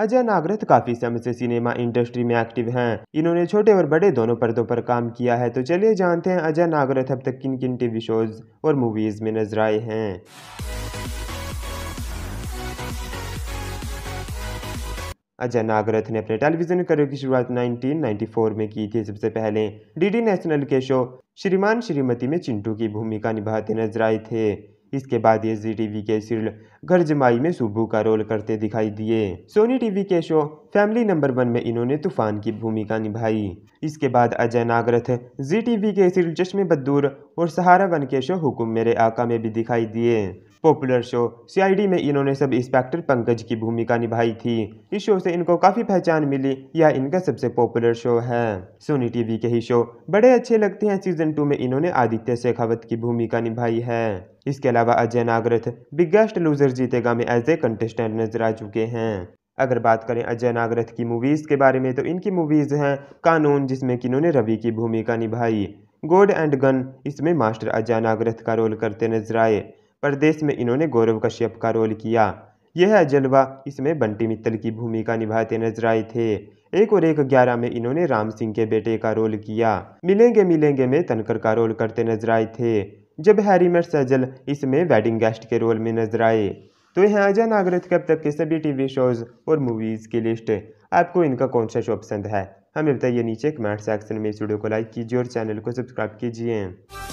अजय नागरथ काफी समय से सिनेमा इंडस्ट्री में एक्टिव हैं इन्होंने छोटे और बड़े दोनों पर्दों पर काम किया है तो चलिए जानते हैं अजय नागरथ अब तक किन किन टीवी शोज और मूवीज में नजर आए हैं अजय नागरथ ने अपने टेलीविजन करियर की शुरुआत 1994 में की थी सबसे पहले डीडी नेशनल के शो श्रीमान श्रीमती में चिंटू की भूमिका निभाते नजर आए थे इसके बाद ये जी टीवी के सीरियल घर जमाई में सुबू का रोल करते दिखाई दिए सोनी टीवी के शो फैमिली नंबर वन में इन्होंने तूफान की भूमिका निभाई इसके बाद अजय नागरथ जी टीवी के सीरियल चश्मे बद्दूर और सहारा वन के शो हुकुम मेरे आका में भी दिखाई दिए पॉपुलर शो सीआईडी में इन्होंने सब इंस्पेक्टर पंकज की भूमिका निभाई थी इस शो से इनको काफी पहचान मिली यह इनका सबसे पॉपुलर शो है सोनी टीवी के ही शो बड़े अच्छे लगते हैं सीजन टू में इन्होंने आदित्य शेखावत की भूमिका निभाई है इसके अलावा अजय नागरथ बिगेस्ट लूजर जीतेगा में एज ए कंटेस्टेंट नजर आ चुके हैं अगर बात करें अजय नागरथ की मूवीज़ के बारे में तो इनकी मूवीज़ हैं कानून जिसमें कि इन्होंने रवि की भूमिका निभाई गोड एंड गन इसमें मास्टर अजय नागरथ का रोल करते नजर आए प्रदेश में इन्होंने गौरव कश्यप का रोल किया यह जलवा इसमें बंटी मित्तल की भूमिका निभाते नजर आए थे एक और एक ग्यारह में इन्होंने राम सिंह के बेटे का रोल किया मिलेंगे मिलेंगे में तनकर का रोल करते नजर आए थे जब हैरी मेट सजल इसमें वेडिंग गेस्ट के रोल में नजर आए तो यह अजय नागरथ के अब तक के सभी टीवी शोज और मूवीज़ की लिस्ट आपको इनका कौन सा शो पसंद है हमें बताइए नीचे कमेंट सेक्शन में इस वीडियो को लाइक कीजिए और चैनल को सब्सक्राइब कीजिए